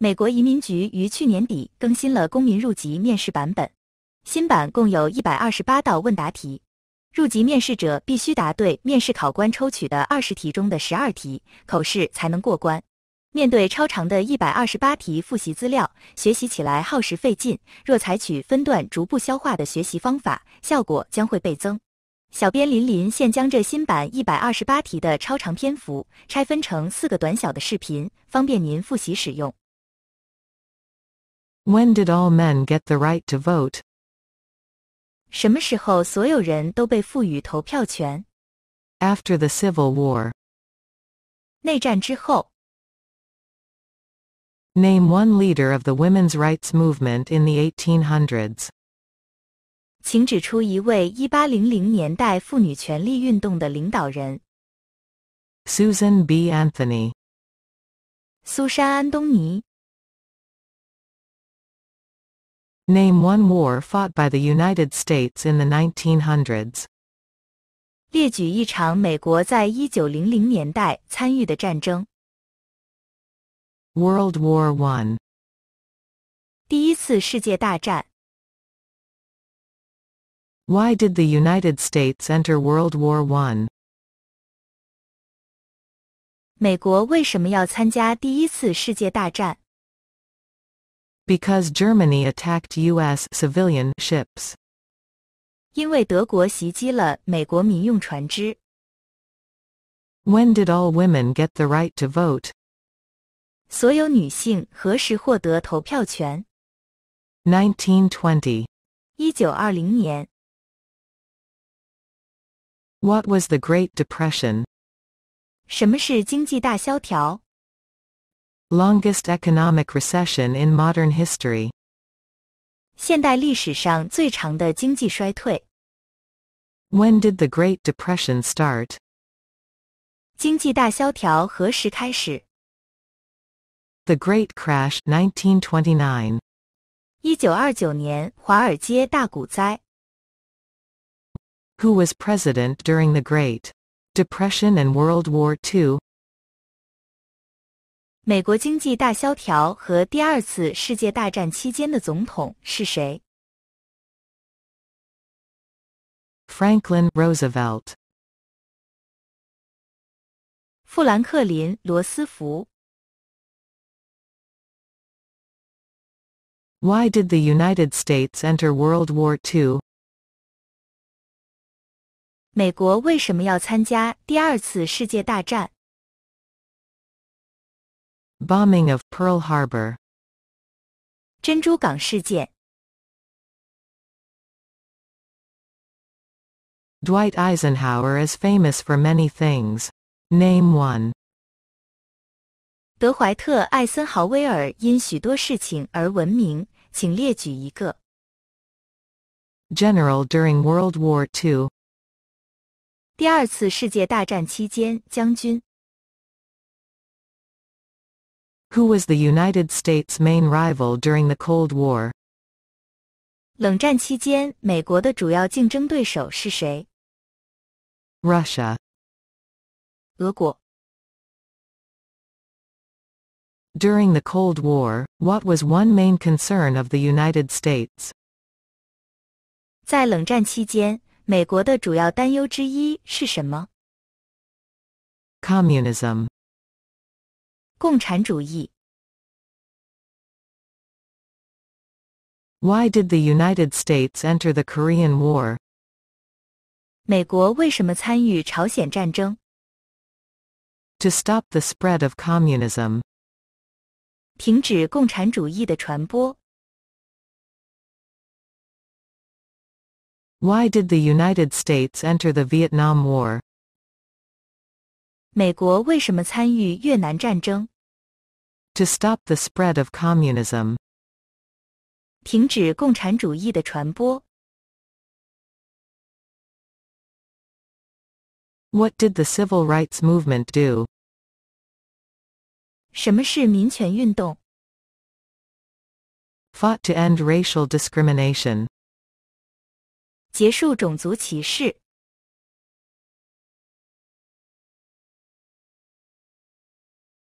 美国移民局于去年底更新了公民入籍面试版本，新版共有一百二十八道问答题，入籍面试者必须答对面试考官抽取的二十题中的十二题，口试才能过关。面对超长的一百二十八题复习资料，学习起来耗时费劲，若采取分段逐步消化的学习方法，效果将会倍增。小编林林现将这新版一百二十八题的超长篇幅拆分成四个短小的视频，方便您复习使用。When did all men get the right to vote? After the Civil War. Name one leader of the women's rights movement in the 1800s. 请指出一位 Susan B. Anthony. 苏珊·安东尼。Name one war fought by the United States in the 1900s. 列举一场美国在一九零零年代参与的战争。World War One。第一次世界大战。Why did the United States enter World War One? 美国为什么要参加第一次世界大战？because Germany attacked U.S. civilian ships. When did all women get the right to vote? What was the Great Depression? 什么是经济大萧条 longest economic recession in modern history. 现代历史上最长的经济衰退。When did the Great Depression start? 经济大萧条何时开始？The Great Crash 1929. Who was president during the Great Depression and World War II? 美国经济大萧条和第二次世界大战期间的总统是谁？Franklin Roosevelt。富兰克林·罗斯福。Why did the United States enter World War II? 美国为什么要参加第二次世界大战？Bombing of Pearl Harbor. 珍珠港事件。Dwight Eisenhower is famous for many things. Name one. 德怀特·艾森豪威尔因许多事情而闻名，请列举一个。General during World War II. 第二次世界大战期间，将军。who was the United States' main rival during the Cold War. During the Cold War, what was one main concern of the United States? Communism. 共产主义。Why did the United States enter the Korean War? 美国为什么参与朝鲜战争？To stop the spread of communism. 停止共产主义的传播。Why did the United States enter the Vietnam War? 美国为什么参与越南战争？To stop the spread of communism，停止共产主义的传播。What did the civil rights movement do？什么是民权运动？Fought to end racial discrimination，结束种族歧视。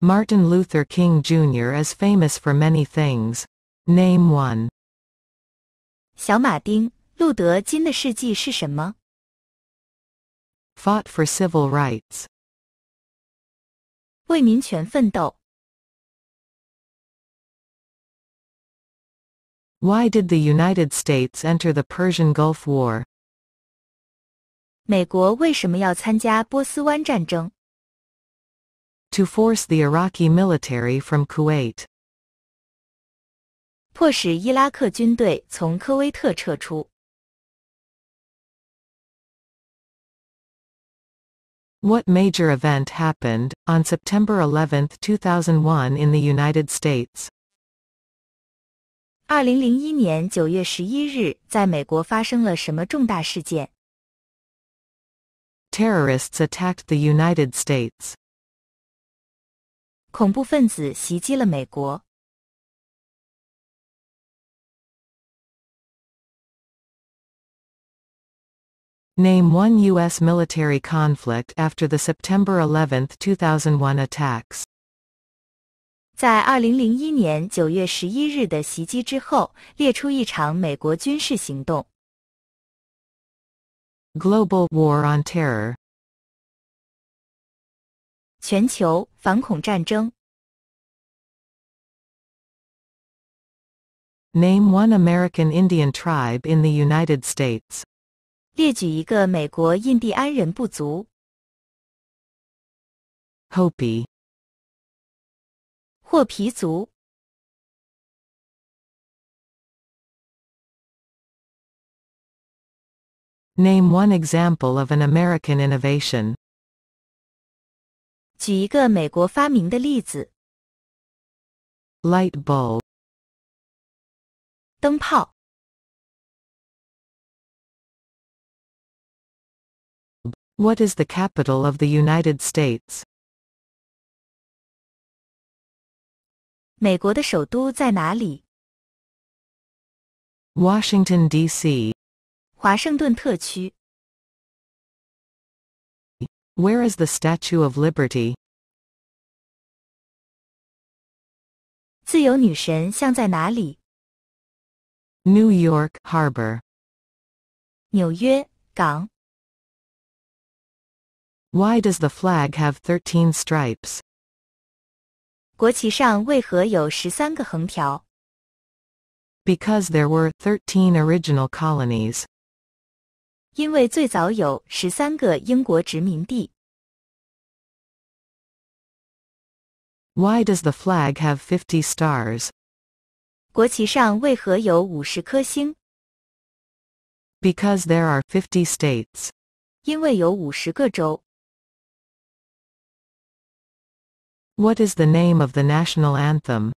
Martin Luther King Jr. is famous for many things. Name one. Fought for civil rights. Why did the United States enter the Persian Gulf War? 美国为什么要参加波斯湾战争？to force the Iraqi military from Kuwait. 迫使伊拉克军队从科威特撤出。What major event happened on September 11, 2001 in the United States? 2001年 attacked the United States. 恐怖分子袭击了美国。Name one U.S. military conflict after the September 11, 2001 attacks. 在2001年9月11日的袭击之后，列出一场美国军事行动。Global War on Terror 全球反恐战争。Name one American Indian tribe in the United States. 列举一个美国印第安人部族。Hopi，霍皮族。Name one example of an American innovation. 举一个美国发明的例子：light bulb，灯泡；What is the capital of the United States？美国的首都在哪里？Washington D.C. 华盛顿特区。where is the Statue of Liberty? New York Harbor. Why does the flag have 13 stripes? Because there were 13 original colonies. 因为最早有十三个英国殖民地。Why does the flag have fifty stars? Because there are fifty states. What is the name of the national anthem?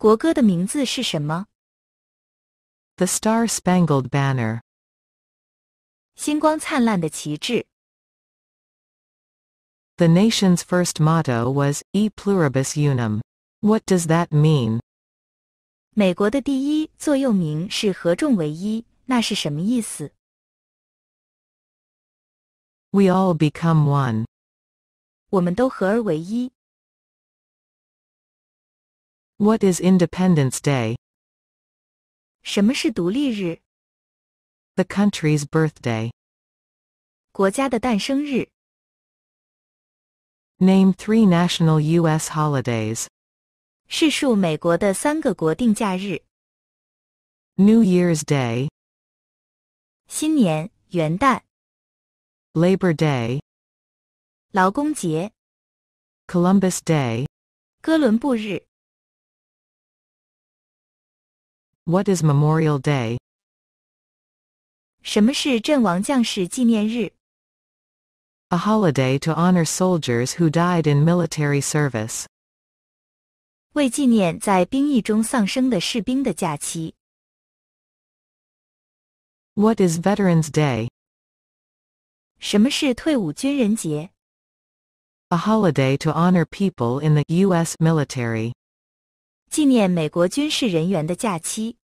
The Star Spangled Banner. 星光灿烂的旗帜。The nation's first motto was E pluribus unum. What does that mean? 美国的第一座右铭是合众为一，那是什么意思？We all become one. 我们都合而为一。What is Independence Day? 什么是独立日？the country's birthday. 国家的诞生日。Name three national U.S. holidays. 试述美国的三个国定假日。New Year's Day. 新年元旦。Labor Day. 劳工节。Columbus Day. 哥伦布日。What is Memorial Day? 什么是阵亡将士纪念日？A holiday to honor soldiers who died in military service. 为纪念在兵役中丧生的士兵的假期。What is Veterans Day? holiday to honor people in the U.S. military. 纪念美国军事人员的假期。